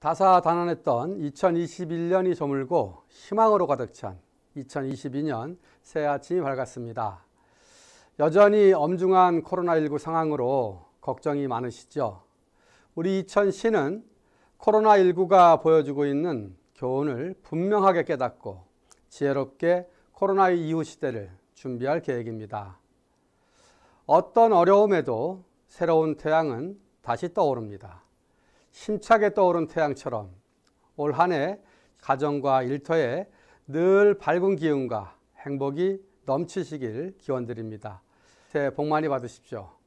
다사다난했던 2021년이 저물고 희망으로 가득 찬 2022년 새 아침이 밝았습니다. 여전히 엄중한 코로나19 상황으로 걱정이 많으시죠? 우리 이천시는 코로나19가 보여주고 있는 교훈을 분명하게 깨닫고 지혜롭게 코로나 이후 시대를 준비할 계획입니다. 어떤 어려움에도 새로운 태양은 다시 떠오릅니다. 힘차게 떠오른 태양처럼 올 한해 가정과 일터에 늘 밝은 기운과 행복이 넘치시길 기원드립니다. 새해 복 많이 받으십시오.